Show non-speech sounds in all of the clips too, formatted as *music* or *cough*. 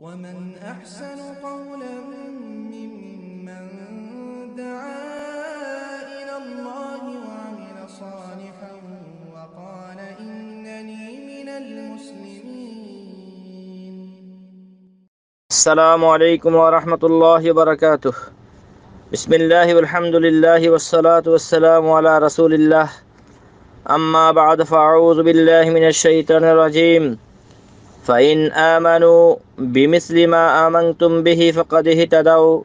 ومن أحسن قولا ممن دعا إلى الله وعمل صالحا وقال إنني من المسلمين السلام عليكم ورحمة الله وبركاته بسم الله والحمد لله والصلاة والسلام على رسول الله أما بعد فأعوذ بالله من الشيطان الرجيم فإن آمنوا بمثل ما آمنتم به فقد اهتدوا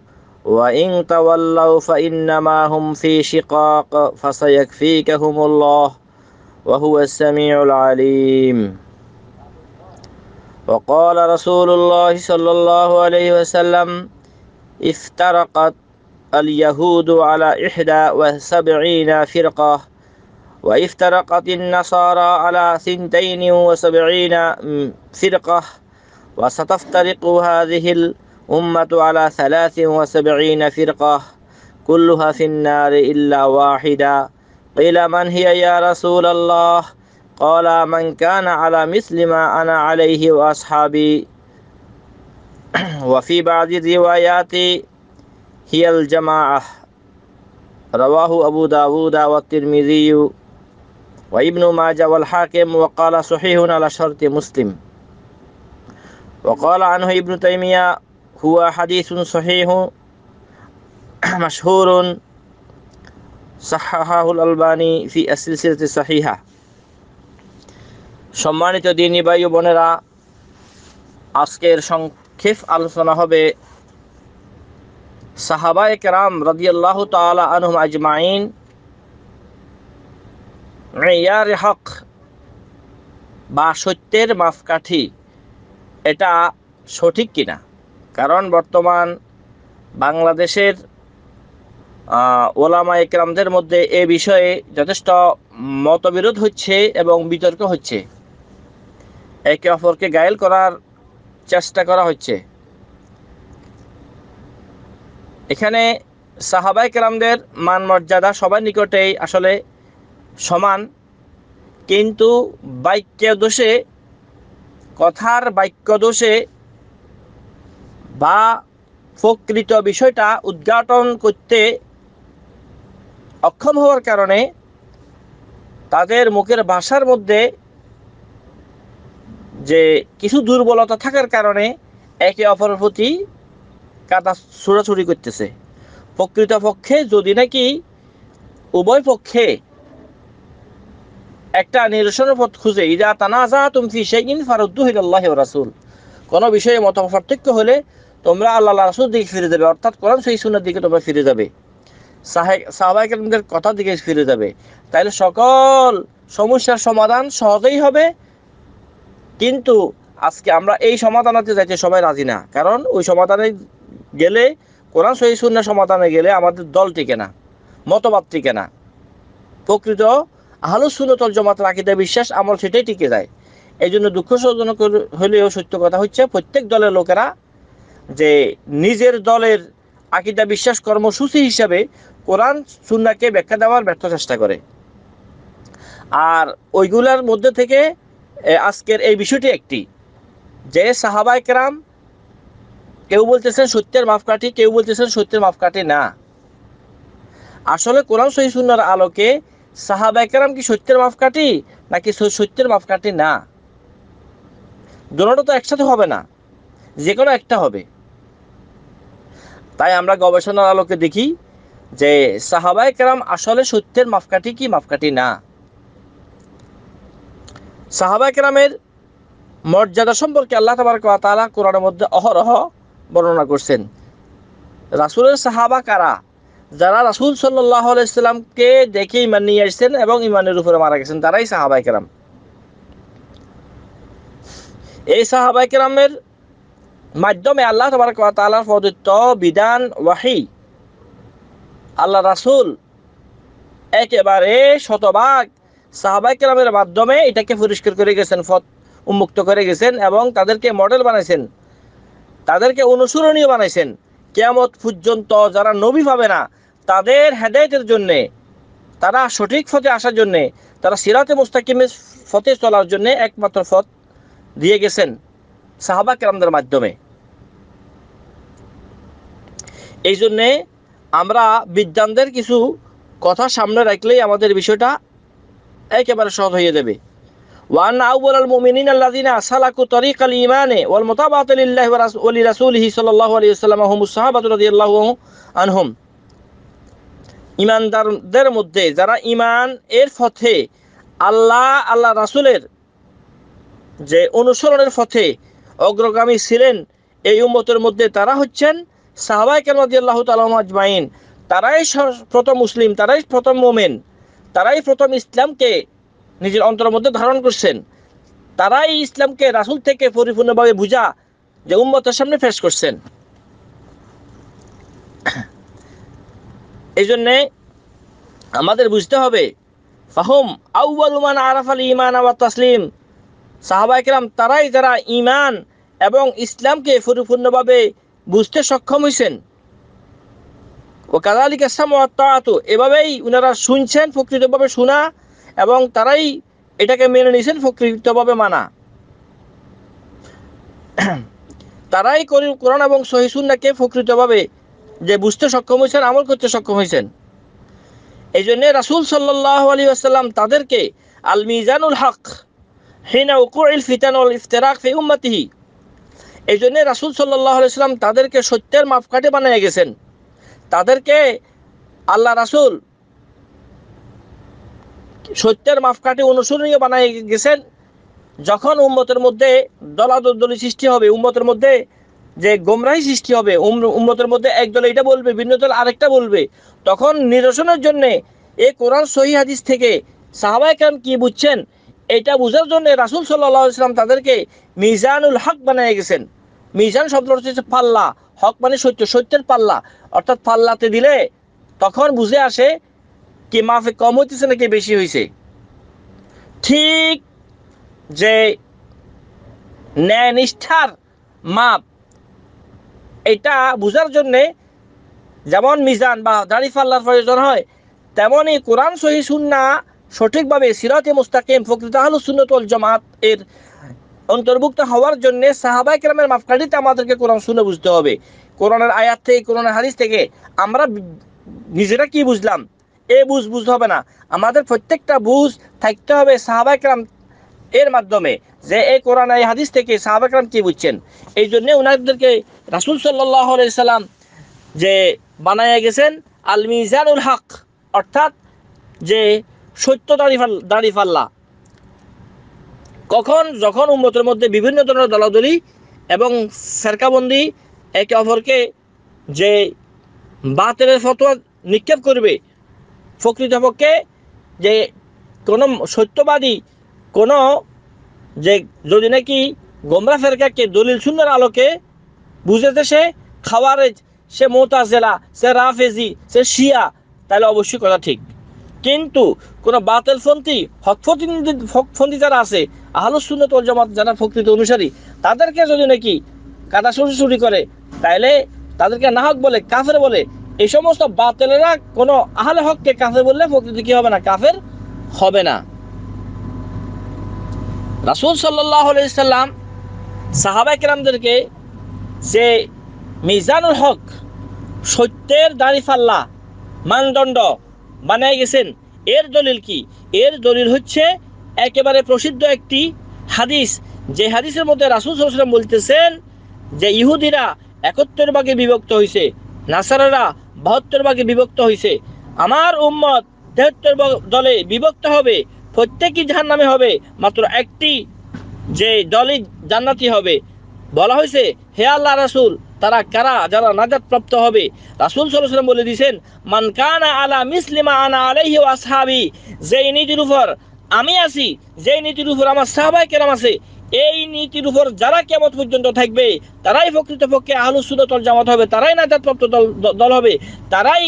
وإن تولوا فإنما هم في شقاق فسيكفيكهم الله وهو السميع العليم وقال رسول الله صلى الله عليه وسلم افترقت اليهود على إحدى وسبعين فرقة وافترقت النصارى على ثنتين وسبعين فرقة وستفترق هذه الأمة على ثلاث وسبعين فرقة كلها في النار إلا واحدة قيل من هي يا رسول الله قال من كان على مثل ما أنا عليه وأصحابي *clears throat* وفي بعض الروايات هي الجماعة رواه أبو داود والترمذي وابن ماجه والحاكم وقال صحيح على شرط مسلم وقال عنه ابن تيمية هو حديث صحيح مشهور صححه الألباني في السلسلة الصحيحة সম্মানিত দিনী ভাই বোনেরা আজকের সংক্ষেপ আলোচনা হবে সাহাবায়ে কেরাম الله تعالى আনহুম আজমাইন মেয়ার হক বা সত্যের মাপকাঠি এটা সঠিক কিনা কারণ বর্তমান বাংলাদেশের ওলামা একরামদের মধ্যে এ বিষয়ে যথেষ্ট মতবিরোধ হচ্ছে এবং বিতর্ক হচ্ছে একে অপরকে গায়েল করার চেষ্টা করা হচ্ছে এখানে সাহাবাই কেরামদের মান মর্যাদা সবার নিকটেই আসলে সমান কিন্তু বাক্য দোষে কথার বাক্য দোষে বা প্রকৃত বিষয়টা উদ্ঘাটন করতে অক্ষম হওয়ার কারণে তাদের মুখের ভাষার মধ্যে যে কিছু দুর্বলতা থাকার কারণে একে অপরের প্রতি কাদা ছোড়াছুড়ি করতেছে প্রকৃতপক্ষে যদি নাকি উভয় পক্ষে একটা নিরসনের পথ খুঁজে ইদা তানাজা তুমি ফিসাইন ফারুদ্দু হিল্লাহ রাসুল কোনো বিষয়ে মত পার্থক্য হলে তোমরা আল্লাহ রাসুল দিকে ফিরে যাবে অর্থাৎ কোরআন সেই সুন্নার দিকে তোমরা ফিরে যাবে সাহাবাহিকদের কথা দিকে ফিরে যাবে তাহলে সকল সমস্যার সমাধান সহজেই হবে কিন্তু আজকে আমরা এই সমাধানাতে যাইতে সবাই রাজি না কারণ ওই সমাধানে গেলে কোরআন সহি সুন্না সমাধানে গেলে আমাদের দল টিকে না মতবাদ টিকে না প্রকৃত আহলো সুনতল জমাতের আকিদা বিশ্বাস আমল সেটাই টিকে যায় এই জন্য দুঃখ সৌজনক হলেও সত্য কথা হচ্ছে প্রত্যেক দলের লোকেরা যে নিজের দলের আকিদা বিশ্বাস কর্মসূচি হিসাবে কোরআন সুন্নাকে ব্যাখ্যা দেওয়ার ব্যর্থ চেষ্টা করে আর ওইগুলার মধ্যে থেকে আজকের এই বিষয়টি একটি যে একরাম কেউ বলতেছেন সত্যের মাপকাঠি কেউ বলতেছেন সত্যের মাপকাঠি না আসলে কোরআন সহি সুন্নার আলোকে সাহাবাইকার একরাম কি সত্যের কাটি নাকি সত্যের মাপকাঠি না দুটো তো একসাথে হবে না যে কোনো একটা হবে তাই আমরা গবেষণার আলোকে দেখি যে সাহাবাই কেরাম আসলে সত্যের মাপকাঠি কি মাপকাঠি না সাহাবাই একরামের মর্যাদা সম্পর্কে আল্লাহ তাবার তারা কোরআনের মধ্যে অহরহ বর্ণনা করছেন রাসুলের সাহাবা কারা যারা রাসুল সাল্লাহ আলাইসাল্লামকে দেখে ইমান নিয়ে আসছেন এবং ইমানের উপরে মারা গেছেন তারাই সাহাবাই কেরাম এই সাহাবাই কেরামের মাধ্যমে আল্লাহ তোমার তালার প্রদত্ত বিধান ওয়াহি আল্লাহ রাসুল একেবারে শতভাগ সাহাবাই কেরামের মাধ্যমে এটাকে পরিষ্কার করে গেছেন ফত উন্মুক্ত করে গেছেন এবং তাদেরকে মডেল বানাইছেন তাদেরকে অনুসরণীয় বানাইছেন কেয়ামত পর্যন্ত যারা নবী পাবে না তাদের হেদায়তের জন্যে তারা সঠিক ফতে আসার জন্যে তারা সিরাতে মুস্তাকিমের ফতে চলার জন্যে একমাত্র ফত দিয়ে গেছেন সাহাবা কেরামদের মাধ্যমে এই জন্যে আমরা বিদ্যানদের কিছু কথা সামনে রাখলেই আমাদের বিষয়টা একেবারে সহজ হয়ে যাবে وأن أول المؤمنين الذين سلكوا طريق الإيمان والمتابعة لله ولرسوله صلى الله عليه وسلم هم الصحابة رضي الله عنهم ইমানদারদের মধ্যে যারা ইমান এর পথে আল্লাহ আল্লাহ রাসুলের যে অনুসরণের পথে অগ্রগামী ছিলেন এই উম্মতের মধ্যে তারা হচ্ছেন সাহাবাই কেনদি আল্লাহ তালমাজমাইন তারাই প্রথম মুসলিম তারাই প্রথম মোমেন তারাই প্রথম ইসলামকে নিজের অন্তরের মধ্যে ধারণ করছেন তারাই ইসলামকে রাসুল থেকে পরিপূর্ণভাবে বুঝা যে উম্মতের সামনে ফেস করছেন এই জন্যে আমাদের বুঝতে হবে ফাহম আউ্বালুমান আরাফ আল ইমান আবার তাসলিম সাহাবাইকরাম তারাই যারা ইমান এবং ইসলামকে পরিপূর্ণভাবে বুঝতে সক্ষম হয়েছেন ও কাদালিক ইসলাম এভাবেই ওনারা শুনছেন প্রকৃতভাবে শোনা এবং তারাই এটাকে মেনে নিয়েছেন প্রকৃতভাবে মানা তারাই কোরআন এবং সহিসুন্নাকে প্রকৃতভাবে যে বুঝতে সক্ষম হয়েছেন আমল করতে সক্ষম হয়েছেন এই জন্যে রাসুল সাল্লাহ আলী আসাল্লাম তাদেরকে আল মিজানুল হক হিনা উকুল ফিতানুল ইফতেরাক ফি এই জন্যে রাসুল সাল্লাহ আলাইসাল্লাম তাদেরকে সত্যের মাপকাঠি বানিয়ে গেছেন তাদেরকে আল্লাহ রাসুল সত্যের মাপকাঠি অনুসরণীয় বানিয়ে গেছেন যখন উম্মতের মধ্যে দলাদলি সৃষ্টি হবে উম্মতের মধ্যে যে গোমরাই সৃষ্টি হবে উম্মতের মধ্যে একদল এটা বলবে ভিন্ন দল আরেকটা বলবে তখন নিরসনের জন্যে এ কোরআন সহি হাদিস থেকে সাহাবায় কাম কি বুঝছেন এটা বোঝার জন্য রাসুল সাল্লাহ ইসলাম তাদেরকে মিজানুল হক বানিয়ে গেছেন মিজান শব্দ হচ্ছে পাল্লা হক মানে সত্য সত্যের পাল্লা অর্থাৎ পাল্লাতে দিলে তখন বুঝে আসে কি মাফে কম হইতেছে নাকি বেশি হয়েছে ঠিক যে ন্যায় নিষ্ঠার মাপ এটা বোঝার জন্যে যেমন মিজান বা দাড়িফাল্লার প্রয়োজন হয় তেমনই কোরআন সহি সুন্না সঠিকভাবে সিরাতে মুস্তাকিম ফকরিত আহল সুন্নতল জমাত এর অন্তর্ভুক্ত হওয়ার জন্যে সাহাবাই কেরামের মাপকাঠিতে আমাদেরকে কোরআন শুনে বুঝতে হবে কোরআনের আয়াত থেকে কোরআনের হাদিস থেকে আমরা নিজেরা কি বুঝলাম এ বুঝ বুঝতে হবে না আমাদের প্রত্যেকটা বুঝ থাকতে হবে সাহাবাই কেরাম এর মাধ্যমে যে এই কোরআন এই হাদিস থেকে সাহাবাই কেরাম কি বুঝছেন এই জন্যে ওনাদেরকে রাসুল সাল্লাহ সাল্লাম যে বানাইয়া গেছেন আল মিজানুল হক অর্থাৎ যে সত্য দাঁড়ি ফাল্লা কখন যখন উন্মতের মধ্যে বিভিন্ন ধরনের দলাদলি এবং সেরকাবন্দি একে অপরকে যে বাতের ফতোয়া নিক্ষেপ করবে প্রকৃতপক্ষে যে কোনো সত্যবাদী কোনো যে যদি নাকি গোমরা ফেরকাকে দলিল সুন্দর আলোকে বুঝেতে সে খাওয়ারেজ সে মোতাজেলা সে রাফেজি সে শিয়া তাহলে অবশ্যই কথা ঠিক কিন্তু কোনো বাতেলপন্থী হকফন্থী যারা আছে আহলুসুন্নত জামাত যারা প্রকৃত অনুসারী তাদেরকে যদি নাকি কাদা চুরি চুরি করে তাহলে তাদেরকে না হক বলে কাফের বলে এই সমস্ত বাতেলেরা কোনো আহলে হককে কাফের বললে প্রকৃতি কি হবে না কাফের হবে না রাসুল সাল্লাহ সাল্লাম সাহাবাই কেরামদেরকে যে মিজানুল হক সত্যের দাঁড়িফাল্লা মানদণ্ড বানায় গেছেন এর দলিল কি এর দলিল হচ্ছে একেবারে প্রসিদ্ধ একটি হাদিস যে হাদিসের মধ্যে রাসুল সাল্লাম বলতেছেন যে ইহুদিরা একাত্তর ভাগে বিভক্ত হয়েছে নাসারারা বাহাত্তর ভাগে বিভক্ত হয়েছে আমার উম্মত তেহাত্তর দলে বিভক্ত হবে প্রত্যেকই জাহান নামে হবে মাত্র একটি যে দলই জান্নাতি হবে বলা হয়েছে হে আল্লাহ রাসুল তারা কারা যারা নাজাত প্রাপ্ত হবে রাসুল সাল্লাম বলে দিয়েছেন মানকানা আলা মিসলিমা আনা আলাইহি আসহাবি যেই নীতির উপর আমি আছি যেই নীতির উপর আমার সাহবাই কেরাম আছে এই নীতির উপর যারা কেমন পর্যন্ত থাকবে তারাই প্রকৃতপক্ষে আলু সুদতল জামাত হবে তারাই প্রাপ্ত দল দল হবে তারাই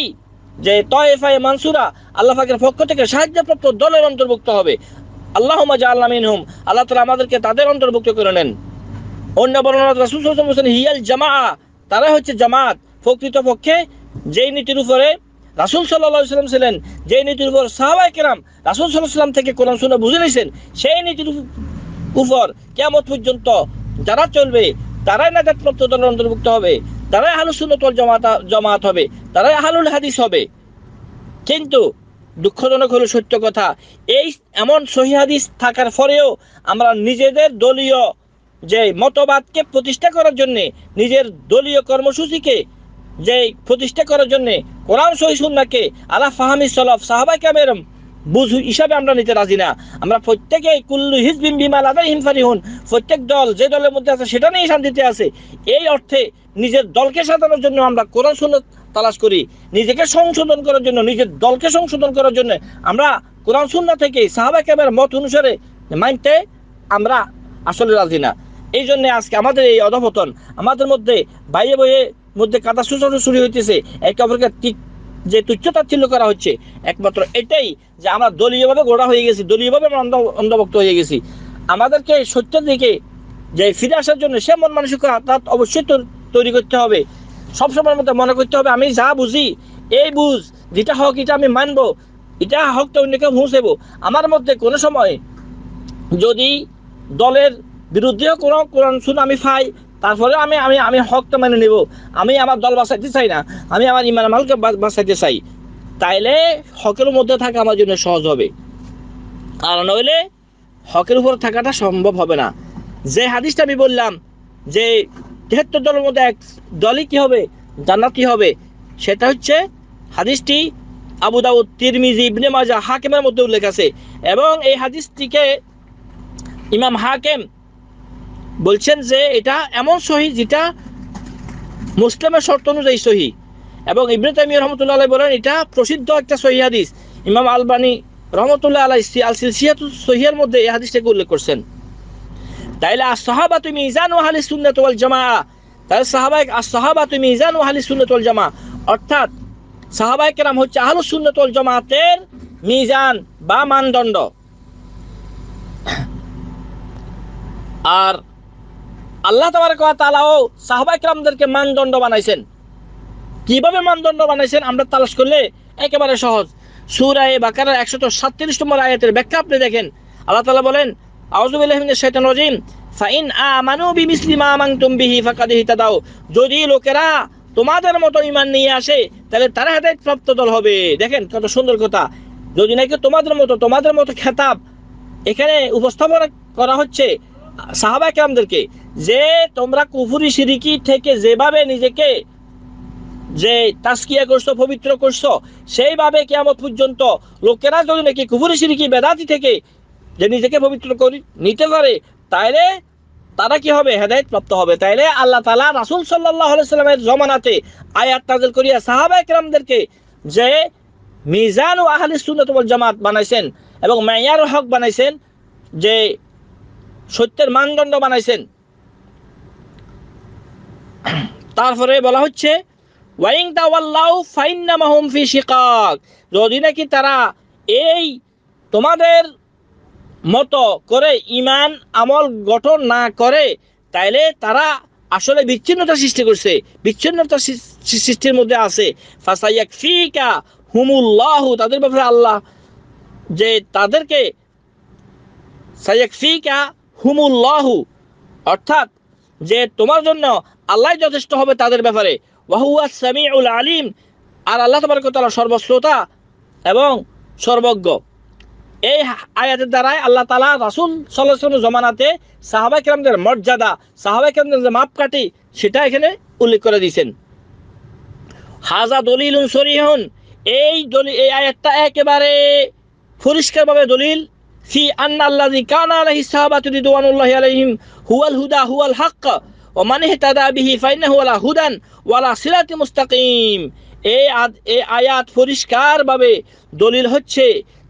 যে তয়েফায় মানসুরা আল্লাহ ফাকের পক্ষ থেকে সাহায্যপ্রাপ্ত দলের অন্তর্ভুক্ত হবে আল্লাহ মাজা আল্লাহ মিনহুম আল্লাহ তালা আমাদেরকে তাদের অন্তর্ভুক্ত করে নেন অন্য বর্ণনা রাসুল বলছেন হিয়াল জামা তারা হচ্ছে জামাত প্রকৃতপক্ষে যেই নীতির উপরে রাসুল সাল্লাহাম ছিলেন যেই নীতির উপর সাহাবাই কেরাম রাসুল সাল্লাহাম থেকে কোরআন শুনে বুঝে নিয়েছেন সেই নীতির উপর কেমন পর্যন্ত যারা চলবে তারাই নাজাদ প্রাপ্ত দলের অন্তর্ভুক্ত হবে তারাই আহলুল সুন্নতল জমাত জমাত হবে তারাই আহলুল হাদিস হবে কিন্তু দুঃখজনক হল সত্য কথা এই এমন সহিহাদিস থাকার পরেও আমরা নিজেদের দলীয় যে মতবাদকে প্রতিষ্ঠা করার জন্যে নিজের দলীয় কর্মসূচিকে যে প্রতিষ্ঠা করার জন্য কোরআন সহিসুন্নাকে আলা ফাহামি সলফ সাহাবাই ক্যামেরম বুঝ হিসাবে আমরা নিতে রাজি না আমরা প্রত্যেকে কুল্লু হিজবিম বিমাল আদার হিমফারি হন প্রত্যেক দল যে দলের মধ্যে আছে সেটা নিয়েই শান্তিতে আছে এই অর্থে নিজের দলকে সাজানোর জন্য আমরা কোরআন সুন্নত তালাশ করি নিজেকে সংশোধন করার জন্য নিজের দলকে সংশোধন করার জন্য আমরা কোরআন সুন্না থেকে সাহাবাই কামের মত অনুসারে মানতে আমরা আসলে রাজি না এই জন্য আজকে আমাদের এই অধপতন আমাদের মধ্যে বাইরে বইয়ে মধ্যে কাদা সুচারু শুরু হইতেছে একে অপরকে যে তুচ্ছতা ছিল করা হচ্ছে একমাত্র এটাই যে আমরা দলীয়ভাবে গোড়া হয়ে গেছি দলীয়ভাবে আমরা অন্ধ অন্ধভক্ত হয়ে গেছি আমাদেরকে সত্যের দিকে যে ফিরে আসার জন্য সে মন মানসিকতা অবশ্যই তৈরি করতে হবে সবসময়ের মধ্যে মনে করতে হবে আমি যা বুঝি এই বুঝ যেটা হোক এটা আমি মানবো এটা হোক তো অন্যকে পৌঁছেবো আমার মধ্যে কোনো সময় যদি দলের বিরুদ্ধেও কোনো কোরআন শুন আমি পাই তারপরে আমি আমি আমি হকটা মেনে নেব আমি আমার দল বাঁচাইতে চাই না আমি আমার ইমান মালকে বাঁচাইতে চাই তাইলে হকের মধ্যে থাকা আমার জন্য সহজ হবে আর নইলে হকের উপর থাকাটা সম্ভব হবে না যে হাদিসটা আমি বললাম যে তেহাত্তর দলের মধ্যে এক দলই কী হবে জান্নাত কী হবে সেটা হচ্ছে হাদিসটি আবু দাউদ তিরমিজি ইবনে মাজা হাকিমের মধ্যে উল্লেখ আছে এবং এই হাদিসটিকে ইমাম হাকিম বলছেন যে এটা এমন সহি যেটা মুসলিমের শর্ত অনুযায়ী সহি এবং ইবনে তামিয়া রহমতুল্লাহ আলাই বলেন এটা প্রসিদ্ধ একটা সহি হাদিস ইমাম আলবানি রহমতুল্লাহ আলাই আল সিলসিয়াত সহিয়ার মধ্যে এই হাদিসটাকে উল্লেখ করছেন তাইলে আর সাহাবা তুমি ইজান ওয়াহালি সুন্নত তোল জামা তাহলে সাহাবাহিক আর সাহাবা তুমি ইজান ওয়াহালি সুন্নত ওয়াল জামা অর্থাৎ সাহাবাহিক নাম হচ্ছে আহলু সুন্নত ওয়াল জামাতের মিজান বা মানদণ্ড আর আল্লাহ তোমার তালাও সাহবাইকরামদেরকে মানদণ্ড বানাইছেন কিভাবে মানদণ্ড বানাইছেন আমরা তালাশ করলে একেবারে সহজ সুরায় বাকারার একশত সাতত্রিশ নম্বর আয়াতের ব্যাখ্যা আপনি দেখেন আল্লাহ তালা বলেন যদি লোকেরা তোমাদের মতো ইমান নিয়ে আসে তাহলে তারা হাতে প্রাপ্ত দল হবে দেখেন কত সুন্দর কথা যদি নাকি তোমাদের মতো তোমাদের মতো খেতাব এখানে উপস্থাপনা করা হচ্ছে সাহাবা কেমদেরকে যে তোমরা কুফুরি সিরিকি থেকে যেভাবে নিজেকে যে তাস্কিয়া করছো পবিত্র করছো সেইভাবে কেমন পর্যন্ত লোকেরা যদি নাকি কুফুরি সিরিকি বেদাতি থেকে যে নিজেকে পবিত্র করি নিতে পারে তাইলে তারা কি হবে হেদায়ত প্রাপ্ত হবে তাইলে আল্লাহ তালা রাসুল সাল্লাহ সাল্লামের জমানাতে আয়াত নাজল করিয়া সাহাবা একরামদেরকে যে মিজান ও আহলিস জামাত বানাইছেন এবং মেয়ার হক বানাইছেন যে সত্যের মানদণ্ড বানাইছেন তারপরে বলা হচ্ছে ওয়াইং ফি যদি নাকি তারা এই তোমাদের মতো করে ইমান আমল গঠন না করে তাইলে তারা আসলে বিচ্ছিন্নতা সৃষ্টি করছে বিচ্ছিন্নতা সৃষ্টির মধ্যে আছে তাদের ব্যাপারে আল্লাহ যে তাদেরকে সাইয়াক ফিকা হুমুল্লাহু অর্থাৎ যে তোমার জন্য আল্লাহ যথেষ্ট হবে তাদের ব্যাপারে ওয়াহুয়া সামিউল আলিম আর আল্লাহ তারা সর্বশ্রোতা এবং সর্বজ্ঞ এই আয়াতের দ্বারাই আল্লাহ তালা রাসুল সাল্লাহ জমানাতে সাহাবা কেরামদের মর্যাদা সাহাবা কেরামদের যে মাপকাঠি সেটা এখানে উল্লেখ করে দিয়েছেন হাজা দলিল সরিহন এই দলিল এই আয়াতটা একেবারে পরিষ্কারভাবে দলিল ফি আন্নাল্লাযী কানা আলাইহি সাহাবাতু রিদওয়ানুল্লাহি আলাইহিম হুয়াল হুদা হুয়াল হক ওয়া মান ইহতাদা বিহি ফাইন্নাহু আলা হুদান ওয়া আলা সিরাতি মুস্তাকিম এই এই আয়াত পরিষ্কারভাবে দলিল হচ্ছে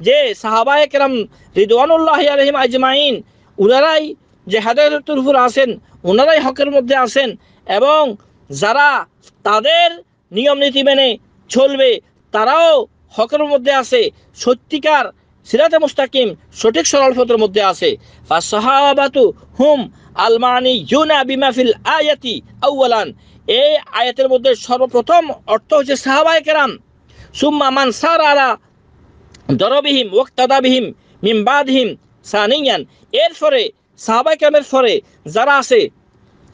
যে সাহাবা একরাম রিদওয়ানুল্লাহ আলহিম আজমাইন ওনারাই যে হেদায়তের উপর ওনারাই হকের মধ্যে আসেন এবং যারা তাদের নিয়ম নীতি মেনে চলবে তারাও হকের মধ্যে আছে সত্যিকার সিরাতে মুস্তাকিম সঠিক সরল পথের মধ্যে আছে ফাসাহাবাতু হুম আলমানি ইউনা বিমাফিল আয়াতি আউয়ালান এই আয়াতের মধ্যে সর্বপ্রথম অর্থ হচ্ছে সাহাবায় কেরাম সুম্মা মান সার আলা দরবিহিম ওক্তাদাবিহিম মিমবাদহীম সানিয়ান এরপরে সাহাবাই কেরামের পরে যারা আছে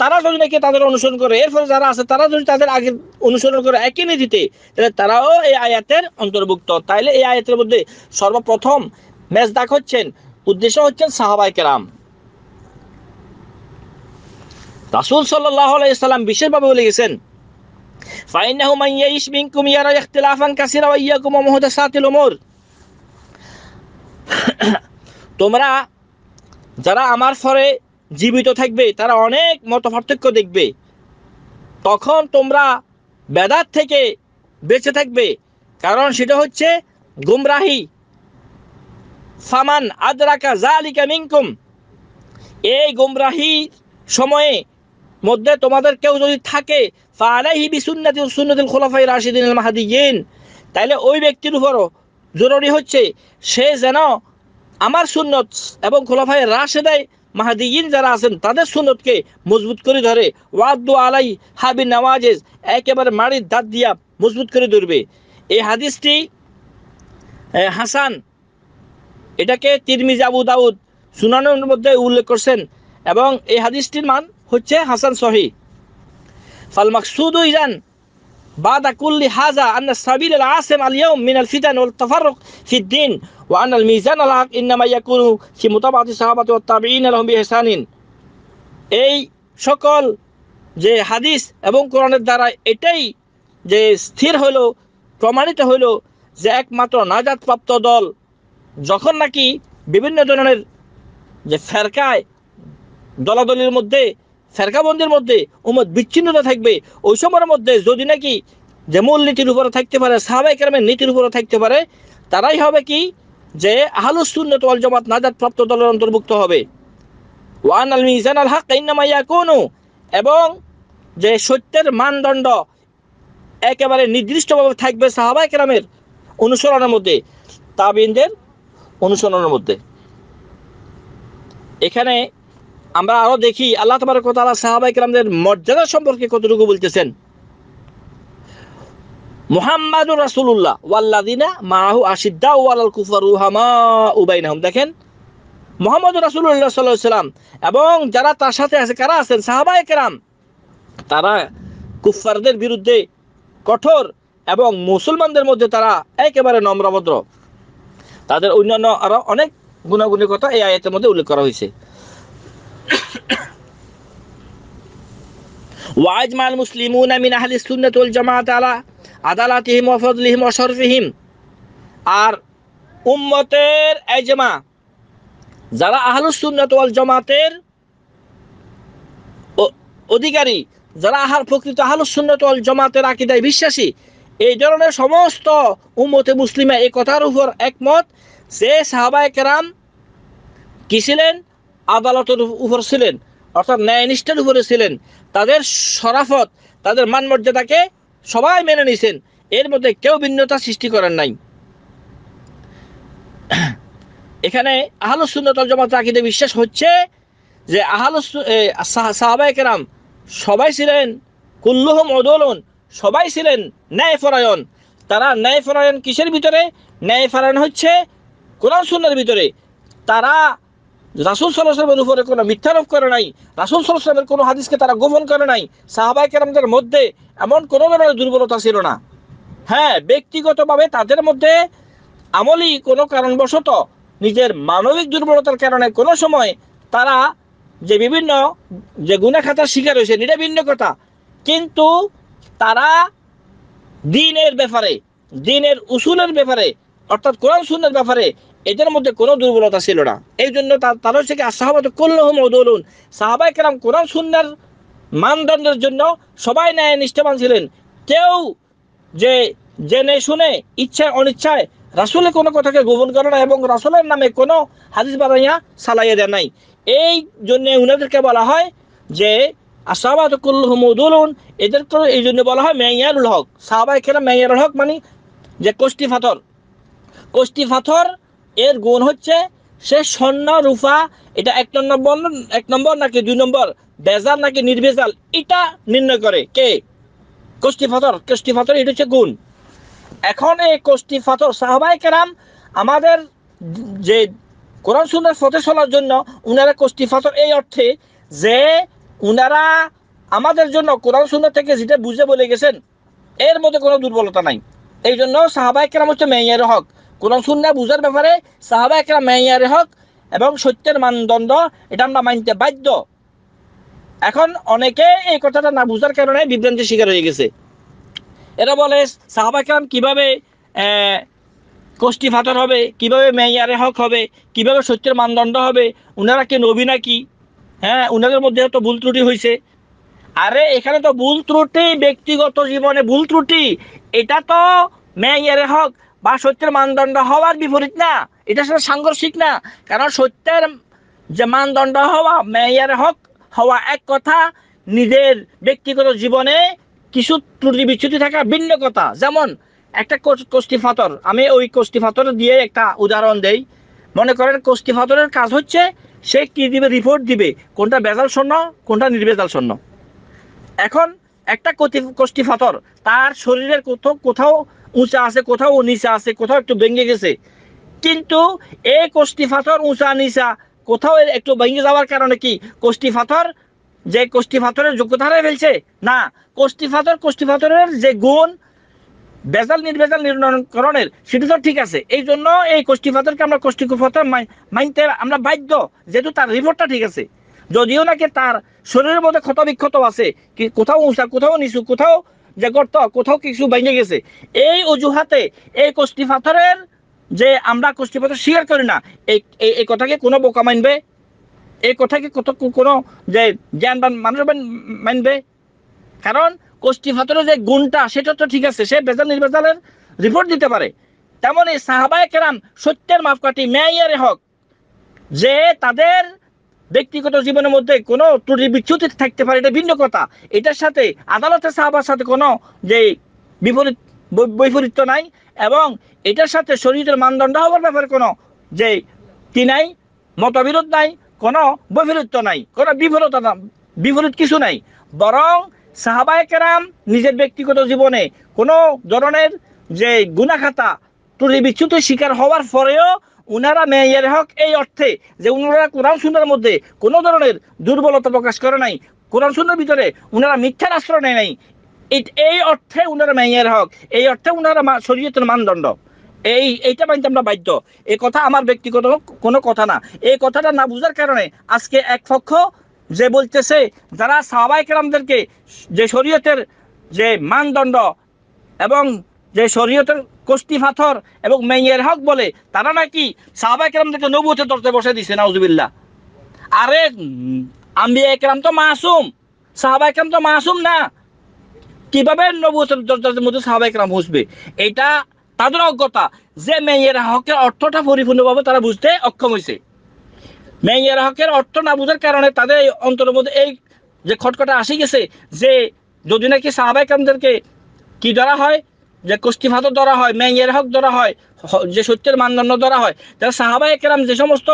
তারা যদি নাকি তাদের অনুসরণ করে এর ফলে যারা আছে তারা যদি তাদের আগে অনুসরণ করে একই নীতিতে তাহলে তারাও এই আয়াতের অন্তর্ভুক্ত তাইলে এই আয়াতের মধ্যে সর্বপ্রথম ম্যাচ মেজদাক হচ্ছেন উদ্দেশ্য হচ্ছেন সাহাবাই কেরাম রাসুল সাল্লাম বিশেষভাবে বলে গেছেন তোমরা যারা আমার ফরে জীবিত থাকবে তারা অনেক মত পার্থক্য দেখবে তখন তোমরা বেদাত থেকে বেঁচে থাকবে কারণ সেটা হচ্ছে গুমরাহি ফামান আদরাকা জালিকা মিঙ্কুম এই গুমরাহি সময়ে মধ্যে তোমাদের কেউ যদি থাকে ফালাইহি বিসুন্নাতি সুন্নাতুল খোলাফাই রাশিদিন মাহাদিয়িন তাহলে ওই ব্যক্তির উপরও জরুরি হচ্ছে সে যেন আমার সুন্নত এবং খোলাফাই দেয় মাহাদিয়িন যারা আছেন তাদের সুনতকে মজবুত করে ধরে ওয়াদু আলাই হাবি নওয়াজেজ একেবারে মাড়ির দাঁত দিয়া মজবুত করে ধরবে এই হাদিসটি হাসান এটাকে তিরমিজ আবু দাউদ সুনানোর মধ্যে উল্লেখ করছেন এবং এই হাদিসটির মান হচ্ছে হাসান সহি ফাল মাকসুদ ইরান بعد كل هذا أن السبيل العاصم اليوم من الفتن والتفرق في الدين وأن الميزان الحق إنما يكون في متابعة الصحابة والتابعين لهم بإحسان এই সকল যে হাদিস এবং কোরআনের দ্বারা এটাই যে স্থির হইল প্রমাণিত হইল যে একমাত্র নাজাদপ্রাপ্ত দল যখন নাকি বিভিন্ন ধরনের যে ফেরকায় দলাদলির মধ্যে ফেরকাবন্দির মধ্যে উমদ বিচ্ছিন্নতা থাকবে ওই সময়ের মধ্যে যদি নাকি যেমন নীতির উপরে থাকতে পারে সাহাবাই কেরামের নীতির উপরে থাকতে পারে তারাই হবে কি যে আহলুসুন্নত ওয়াল জমাত নাজাদ প্রাপ্ত দলের অন্তর্ভুক্ত হবে ওয়ান আল মিজান আল হাক ইন্নামাইয়া কোনো এবং যে সত্যের মানদণ্ড একেবারে নির্দিষ্টভাবে থাকবে সাহাবাই কেরামের অনুসরণের মধ্যে তাবিনদের অনুসরণের মধ্যে এখানে আমরা আরো দেখি আল্লাহ তোমার কথা সাহাবাই কালামদের মর্যাদা সম্পর্কে কতটুকু বলতেছেন মোহাম্মদুর রাসুল্লাহ ওয়াল্লাদিনা মাহু আশিদ্দা ওয়ালাল কুফার উহামা উবাইনাহম দেখেন মোহাম্মদ রাসুল্লাহ সাল্লাম এবং যারা তার সাথে আছে কারা আছেন সাহাবাই কেরাম তারা কুফারদের বিরুদ্ধে কঠোর এবং মুসলমানদের মধ্যে তারা একেবারে নম্রভদ্র তাদের অন্যান্য আরো অনেক গুণাগুণের কথা এই আয়তের মধ্যে উল্লেখ করা হয়েছে ওয়াজমাল মুসলিম উনামিন আহলি সুন্নতুল জামাত জামাআত আলা আদালাতিহিম ওয়া ফদলিহিম ওয়া শরফিহিম আর উম্মতের এজমা যারা আহলুস সুন্নাত জামাতের অধিকারী যারা আহার প্রকৃত আহলুস সুন্নাত ওয়াল জামাতের আকীদায় বিশ্বাসী এই ধরনের সমস্ত উম্মতে মুসলিমা এই কথার উপর একমত যে সাহাবায় কেরাম কি ছিলেন আদালতের উপর ছিলেন অর্থাৎ ন্যায় নিষ্ঠার উপরে ছিলেন তাদের সরাফত তাদের মান মর্যাদাকে সবাই মেনে নিছেন এর মধ্যে কেউ ভিন্নতা সৃষ্টি করেন নাই এখানে আহলুসুন্নতল জমাত আকিদে বিশ্বাস হচ্ছে যে আহলুস সাহাবায়কেরাম সবাই ছিলেন কুল্লুহম অদলন সবাই ছিলেন ন্যায় ফরায়ন তারা ন্যায় ফরায়ন কিসের ভিতরে ন্যায় ফরায়ন হচ্ছে কোরআন সুন্নার ভিতরে তারা রাসুল সাল্লাহামের উপরে কোনো মিথ্যারোপ করে নাই রাসুল সাল্লাহামের কোনো হাদিসকে তারা গোপন করে নাই সাহাবাই কেরামদের মধ্যে এমন কোনো ধরনের দুর্বলতা ছিল না হ্যাঁ ব্যক্তিগতভাবে তাদের মধ্যে আমলি কোনো কারণবশত নিজের মানবিক দুর্বলতার কারণে কোনো সময় তারা যে বিভিন্ন যে গুণা খাতার শিকার হয়েছে এটা ভিন্ন কথা কিন্তু তারা দিনের ব্যাপারে দিনের উসুলের ব্যাপারে অর্থাৎ কোরআন সুন্নের ব্যাপারে এদের মধ্যে কোনো দুর্বলতা ছিল না এই জন্য তাদের থেকে আসাহাবাদ করলহম দরুন সাহাবাই কেরাম কোরআন সুন্দর মানদণ্ডের জন্য সবাই ন্যায় নিষ্ঠাবান ছিলেন কেউ যে জেনে শুনে ইচ্ছায় অনিচ্ছায় রাসুলের কোনো কথাকে গোপন করে না এবং রাসুলের নামে কোনো হাদিস বাদাইয়া সালাইয়া দেয় নাই এই জন্যে উনাদেরকে বলা হয় যে আসাবাদ এদের এদেরকে এই জন্য বলা হয় মেয়ারুল হক সাহাবাই কেরাম মেয়ারুল হক মানে যে কষ্টি ফাথর কষ্টি ফাথর এর গুণ হচ্ছে সে স্বর্ণ রূপা এটা এক নম্বর এক নম্বর নাকি দুই নম্বর বেজাল নাকি নির্বেজাল এটা নির্ণয় করে কে কষ্টি ফাতর কষ্টি ফাতর এটা হচ্ছে গুণ এখন এই কষ্টি ফাতর সাহবাই কেরাম আমাদের যে কোরআন সুন্দর ফতে চলার জন্য উনারা কষ্টি ফাতর এই অর্থে যে উনারা আমাদের জন্য কোরআন সুন্দর থেকে যেটা বুঝে বলে গেছেন এর মধ্যে কোনো দুর্বলতা নাই এই জন্য সাহাবাই কেরাম হচ্ছে মেয়ের হক কোরআন সুন্না বুঝার ব্যাপারে সাহাবা একটা মেয়ারে হক এবং সত্যের মানদণ্ড এটা আমরা মানতে বাধ্য এখন অনেকে এই কথাটা না বুঝার কারণে বিভ্রান্তির শিকার হয়ে গেছে এরা বলে সাহাবা খান কীভাবে কষ্টি ফাটার হবে কিভাবে মেয়ারে হক হবে কিভাবে সত্যের মানদণ্ড হবে ওনারা কি নবী নাকি হ্যাঁ ওনাদের মধ্যে তো ভুল ত্রুটি হয়েছে আরে এখানে তো ভুল ত্রুটি ব্যক্তিগত জীবনে ভুল ত্রুটি এটা তো মেয়ারে হক বা সত্যের মানদণ্ড হওয়ার বিপরীত না এটা সেটা সাংঘর্ষিক না কারণ সত্যের যে মানদণ্ড হওয়া মেয়ার হক হওয়া এক কথা নিজের ব্যক্তিগত জীবনে কিছু ত্রুটি বিচ্ছুতি থাকা ভিন্ন কথা যেমন একটা কোষ্টি ফাতর আমি ওই কোষ্টি ফাতর দিয়ে একটা উদাহরণ দেই মনে করেন কোষ্টি ফাতরের কাজ হচ্ছে সে কী দিবে রিপোর্ট দিবে কোনটা বেজাল শূন্য কোনটা নির্বেজাল শূন্য এখন একটা কোষ্টি ফাতর তার শরীরের কোথাও কোথাও উঁচা আছে কোথাও নিচা আছে কোথাও একটু ভেঙে গেছে কিন্তু এই কষ্টি ফাথর উঁচা নিচা কোথাও একটু ভেঙে যাওয়ার কারণে কি কষ্টি পাথর যে কষ্টি ফাথরের যোগ্যতা হারাই ফেলছে না কষ্টি ফাথর কষ্টি ফাথরের যে গুণ বেজাল নির্বেজাল নির্ণয়করণের সেটা তো ঠিক আছে এই জন্য এই কষ্টি ফাথরকে আমরা কষ্টি ফাথর মাইনতে আমরা বাধ্য যেহেতু তার রিপোর্টটা ঠিক আছে যদিও নাকি তার শরীরের মধ্যে ক্ষতবিক্ষত আছে কি কোথাও উঁচা কোথাও নিচু কোথাও যে গর্ত কোথাও কিছু ভেঙে গেছে এই অজুহাতে এই কষ্টি পাথরের যে আমরা কষ্টি পাথর স্বীকার করি না এই এই কথাকে কোনো বোকা মানবে এই কথাকে কত কোনো যে জ্ঞানবান মানুষ মানবে কারণ কষ্টি পাথরের যে গুণটা সেটা তো ঠিক আছে সে বেজাল নির্বেজালের রিপোর্ট দিতে পারে তেমনই সাহাবায় কেরাম সত্যের মাপকাঠি মেয়ারে হক যে তাদের ব্যক্তিগত জীবনের মধ্যে কোনো ত্রুটি বিচ্যুতি থাকতে পারে এটা ভিন্ন কথা এটার সাথে আদালতের সাহাবার সাথে কোনো যে বিপরীত বৈপরীত্য নাই এবং এটার সাথে শরীরের মানদণ্ড হওয়ার ব্যাপারে কোনো যে কি নাই মতবিরোধ নাই কোনো বৈপরীত্য নাই কোনো বিফলতা বিপরীত কিছু নাই বরং সাহাবায় কেরাম নিজের ব্যক্তিগত জীবনে কোনো ধরনের যে গুণাখাতা ত্রুটি বিচ্ছুতির শিকার হওয়ার পরেও উনারা মেয়ের হক এই অর্থে যে উনারা কোরআন সুন্দরের মধ্যে কোনো ধরনের দুর্বলতা প্রকাশ করে নাই কোরআন সুন্দর ভিতরে উনারা মিথ্যার আশ্রয় নেয় নাই এই অর্থে উনারা মেয়ের হক এই অর্থে উনারা শরীয়তের মানদণ্ড এই এইটা মানতে আমরা বাধ্য এই কথা আমার ব্যক্তিগত কোনো কথা না এই কথাটা না বুঝার কারণে আজকে এক পক্ষ যে বলতেছে যারা সাহাবাই যে শরীয়তের যে মানদণ্ড এবং যে শরীয়তের কোষ্টি পাথর এবং মেয়ের হক বলে তারা নাকি সাহাবা থেকে নবুতে তরতে বসে দিছে নাউজুবিল্লা আরে আম্বিয়া একরাম তো মাসুম সাহাবা একরাম তো মাসুম না কিভাবে নবুতের দরজার মধ্যে সাহাবা একরাম বসবে এটা তাদের অজ্ঞতা যে মেয়ের হকের অর্থটা পরিপূর্ণভাবে তারা বুঝতে অক্ষম হয়েছে মেয়ের হকের অর্থ না বুঝার কারণে তাদের অন্তরের মধ্যে এই যে খটকটা আসি গেছে যে যদি নাকি সাহাবাই কামদেরকে কি ধরা হয় যে ভাতও ধরা হয় ম্যাঙ্গের হক ধরা হয় যে সত্যের মানদণ্ড ধরা হয় তাহলে সাহাবাই কেরাম যে সমস্ত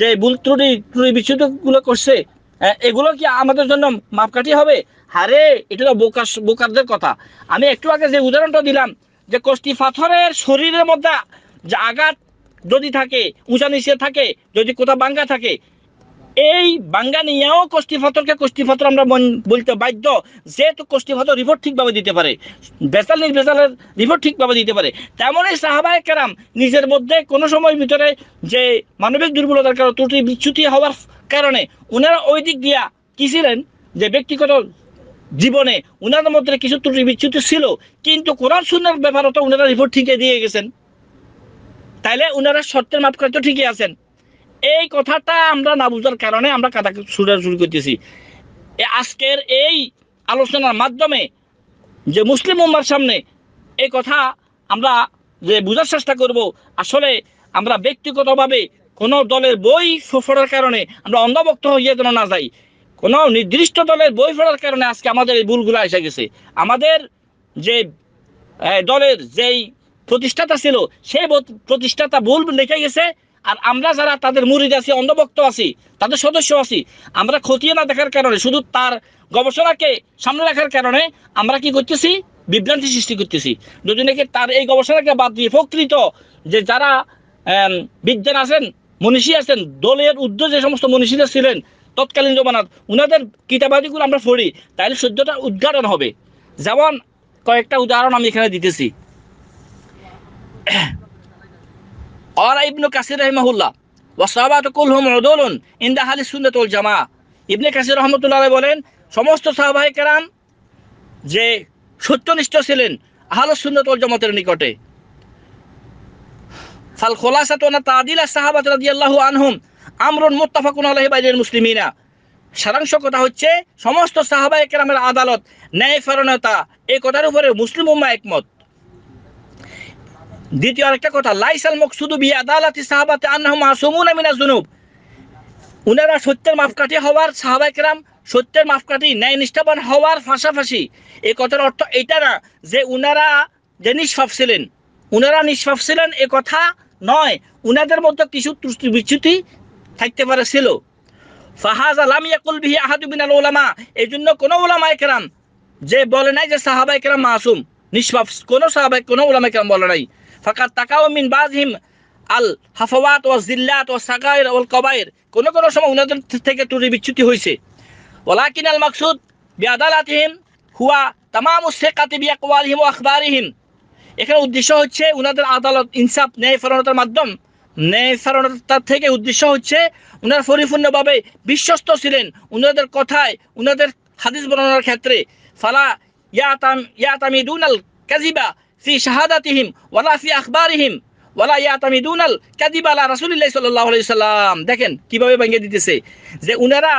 যে ভুল ত্রুটি ত্রুটি বিচ্ছুতগুলো করছে এগুলো কি আমাদের জন্য মাপকাঠি হবে হারে এটা তো বোকাস বোকারদের কথা আমি একটু আগে যে উদাহরণটা দিলাম যে কষ্টি পাথরের শরীরের মধ্যে যে আঘাত যদি থাকে উঁচা নিচে থাকে যদি কোথাও বাঙ্গা থাকে এই বাঙ্গানিয়াও কষ্টি ফতর আমরা বলতে বাধ্য যেহেতু ফতর রিপোর্ট ঠিকভাবে দিতে পারে বেতাল নির্বেতালের রিপোর্ট ঠিকভাবে দিতে পারে তেমনই সাহাবায় কেরাম নিজের মধ্যে কোনো সময় ভিতরে যে মানবিক দুর্বলতার কারণে ত্রুটি বিচ্যুতি হওয়ার কারণে ওনারা ওই দিক দিয়া কি ছিলেন যে ব্যক্তিগত জীবনে ওনাদের মধ্যে কিছু ত্রুটি বিচ্যুতি ছিল কিন্তু কোরআন শূন্যের ব্যাপারে তো ওনারা রিপোর্ট ঠিকই দিয়ে গেছেন তাইলে ওনারা শর্তের মাপ করে তো ঠিকই আছেন এই কথাটা আমরা না বুঝার কারণে আমরা কাদা ছুটাছুটি করতেছি আজকের এই আলোচনার মাধ্যমে যে মুসলিম উম্মার সামনে এই কথা আমরা যে বোঝার চেষ্টা করব আসলে আমরা ব্যক্তিগতভাবে কোনো দলের বই পড়ার কারণে আমরা অন্ধভক্ত হইয়া যেন না যাই কোনো নির্দিষ্ট দলের বই পড়ার কারণে আজকে আমাদের এই ভুলগুলো এসে গেছে আমাদের যে দলের যেই প্রতিষ্ঠাতা ছিল সেই প্রতিষ্ঠাতা ভুল লেখে গেছে আর আমরা যারা তাদের মুরিদ আছি অন্ধভক্ত আছি তাদের সদস্য আছি আমরা খতিয়ে না দেখার কারণে শুধু তার গবেষণাকে সামনে রাখার কারণে আমরা কি করতেছি বিভ্রান্তি সৃষ্টি করতেছি যদি নাকি তার এই গবেষণাকে বাদ দিয়ে প্রকৃত যে যারা বিজ্ঞান আছেন মনীষী আছেন দলের উদ্য যে সমস্ত মনীষীরা ছিলেন তৎকালীন জমানাত ওনাদের কিতাবাদিগুলো আমরা পড়ি তাহলে সূর্যটা উদ্ঘাটন হবে যেমন কয়েকটা উদাহরণ আমি এখানে দিতেছি قال ইবনু কাসির রহমাহুল্লাহ ওয়াসাবাত কুলহুম উদুলুন ইনদা আহলি সুন্নাত ওয়াল জামা ইবনে কাসির রহমাতুল্লাহ বলেন সমস্ত সাহাবায়ে কেরাম যে সত্যনিষ্ঠ ছিলেন আহলে সুন্নাত ওয়াল জামাতের নিকটে ফাল খুলাসাতু আন তাদিল সাহাবাত রাদিয়াল্লাহু আনহুম আমরুন মুত্তাফাকুন আলাইহি বাইনাল মুসলিমিনা সারাংশ কথা হচ্ছে সমস্ত সাহাবায়ে কেরামের আদালত ন্যায় ফেরণতা এই কথার উপরে মুসলিম উম্মাহ একমত দ্বিতীয় আরেকটা কথা লাইসাল শুধু বি আদালতি সাহাবাতে আন্না মাসুমুনা মিনা জুনুব উনারা সত্যের মাপকাঠি হওয়ার সাহাবাইকেরাম সত্যের মাপকাঠি ন্যায় নিষ্ঠাবান হওয়ার ফাঁসাফাঁসি এই কথার অর্থ এটা না যে উনারা যে নিষ্পাপ ছিলেন উনারা নিষ্পাপ ছিলেন এ কথা নয় উনাদের মধ্যে কিছু ত্রুটি বিচ্যুতি থাকতে পারে ছিল ফাহাজ আলাম ইয়াকুল বিহি আহাদুবিন আল ওলামা এই জন্য কোনো ওলামা একরাম যে বলে নাই যে সাহাবাই একরাম মাসুম নিষ্পাপ কোনো সাহাবাই কোনো ওলামা একরাম বলে নাই ফাকার তাকাও মিন বাজহিম আল হাফাওয়াত ও জিল্লাত ও সাকায়ের ওল কবায়ের কোনো কোনো সময় উনাদের থেকে ত্রুটি বিচ্যুতি হয়েছে ওলাকিন আল মাকসুদ বিআদালাতহিম হুয়া তামাম সেকাতি বিয়াকওয়ালহিম ও আখবারহীন এখানে উদ্দেশ্য হচ্ছে উনাদের আদালত ইনসাফ ন্যায় ফেরণতার মাধ্যম ন্যায় ফেরণতার থেকে উদ্দেশ্য হচ্ছে উনার পরিপূর্ণভাবে বিশ্বস্ত ছিলেন উনাদের কথায় উনাদের হাদিস বর্ণনার ক্ষেত্রে ফালা ইয়াতাম দুনাল কাজিবা ফি শাহাদাতিহিম ওয়ালা ফি আখবারিহিম ওয়ালা ইয়াতামিদুন আল কাদিব আলা রাসূলুল্লাহ সাল্লাল্লাহু আলাইহি সাল্লাম দেখেন কিভাবে ভেঙে দিতেছে যে উনারা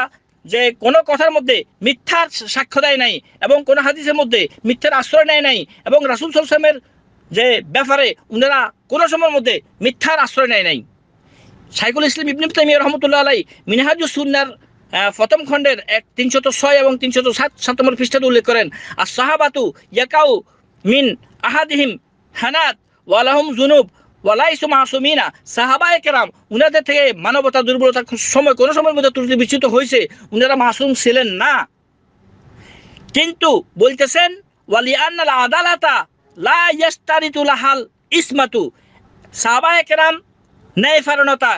যে কোনো কথার মধ্যে মিথ্যার সাক্ষ্য দেয় নাই এবং কোন হাদিসের মধ্যে মিথ্যার আশ্রয় নেয় নাই এবং রাসুল সাল্লামের যে ব্যাপারে উনারা কোনো সময়ের মধ্যে মিথ্যার আশ্রয় নেয় নাই সাইকুল ইসলাম ইবনে তাইমিয়া রহমতুল্লাহ আলাই সুন্নার প্রথম খণ্ডের এক তিনশত ছয় এবং তিনশত সাত সাত নম্বর পৃষ্ঠাতে উল্লেখ করেন আর সাহাবাতু ইয়াকাউ মিন আহাদিহিম হানাত ওয়ালাহম জুনুব ওয়ালাইসু মাসুমিনা সাহাবা একরাম উনাদের থেকে মানবতা দুর্বলতা সময় কোনো সময়ের মধ্যে ত্রুটি বিচ্যুত হয়েছে উনারা মাসুম ছিলেন না কিন্তু বলতেছেন ওয়ালিয়ান্নাল আদালাতা লা ইয়াস্তারিতুল হাল ইসমাতু সাহাবা একরাম ন্যায়ফারণতা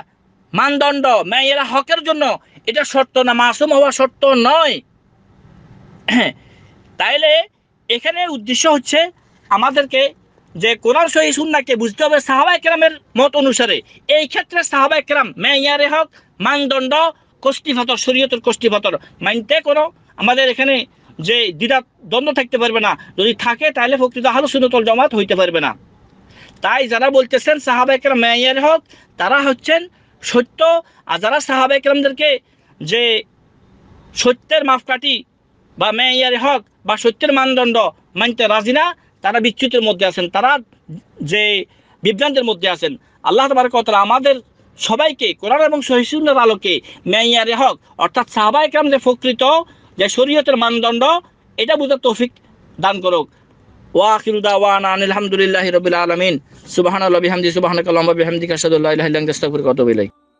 মানদণ্ড মেয়েরা হকের জন্য এটা শর্ত না মাসুম হওয়া শর্ত নয় তাইলে এখানে উদ্দেশ্য হচ্ছে আমাদেরকে যে কোরআন সহি সুন্নাকে বুঝতে হবে সাহাবাই কেরামের মত অনুসারে এই ক্ষেত্রে সাহাবাই কেরাম মেয়ারে হক মানদণ্ড কষ্টিফতর শরীয়তের কষ্টিফতর মানতে কোনো আমাদের এখানে যে দ্বিধা দ্বন্দ্ব থাকতে পারবে না যদি থাকে তাহলে প্রকৃত আহল সুন্নতল জমাত হইতে পারবে না তাই যারা বলতেছেন সাহাবাইকেরাম মেয়ার হক তারা হচ্ছেন সত্য আর যারা একরামদেরকে যে সত্যের মাপকাঠি বা মেয়ারে হক বা সত্যের মানদণ্ড মানতে রাজি না তারা বিচ্যুতির মধ্যে আছেন তারা যে বিভ্রান্তের মধ্যে আছেন আল্লাহ তবরকতলা আমাদের সবাইকে কোরআন এবং সহিসুল্লার আলোকে মেয়ারে হক অর্থাৎ সাহাবাইকরাম যে প্রকৃত যে শরীয়তের মানদণ্ড এটা বুঝার তৌফিক দান করুক ওয়াকিরুদাওয়ান আলহামদুলিল্লাহ রবিল আলমিন সুবাহান আল্লাহ বিহামদি সুবাহান কালাম কাসাদুল্লাহ ইলাহ ইলাহ